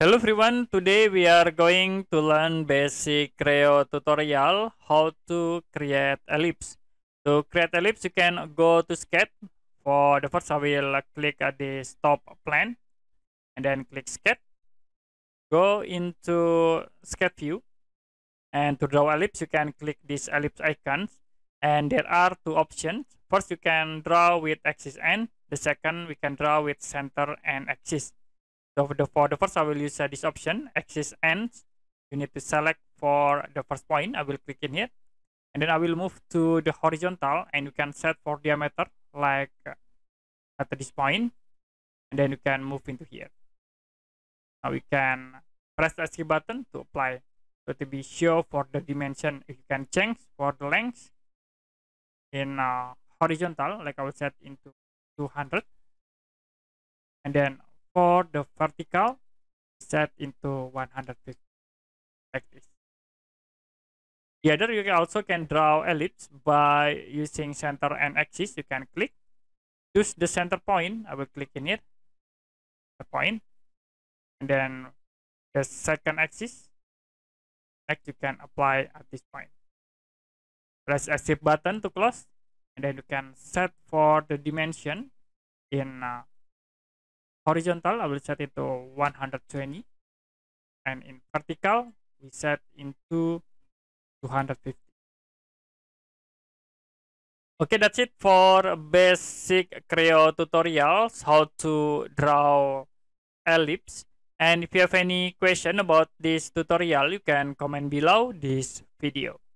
Hello everyone, today we are going to learn basic Creo tutorial how to create ellipse. To create ellipse, you can go to sketch. For the first, I will click at the stop plan and then click sketch. Go into sketch view and to draw ellipse, you can click this ellipse icon. and there are two options. First, you can draw with axis n. The second, we can draw with center and axis. So the, for the first, I will use uh, this option, axis ends. You need to select for the first point. I will click in here. And then I will move to the horizontal and you can set for diameter like uh, at this point. And then you can move into here. Now we can press the escape button to apply. So to be sure for the dimension, you can change for the length in uh, horizontal, like I will set into 200. And then for the vertical set into 150 like this. The other you also can draw ellipse by using center and axis. You can click, choose the center point. I will click in it, the point, and then the second axis. Next, you can apply at this point. Press Escape button to close, and then you can set for the dimension in uh, horizontal I will set it to 120 and in vertical we set into 250 okay that's it for basic Creo tutorials how to draw ellipse and if you have any question about this tutorial you can comment below this video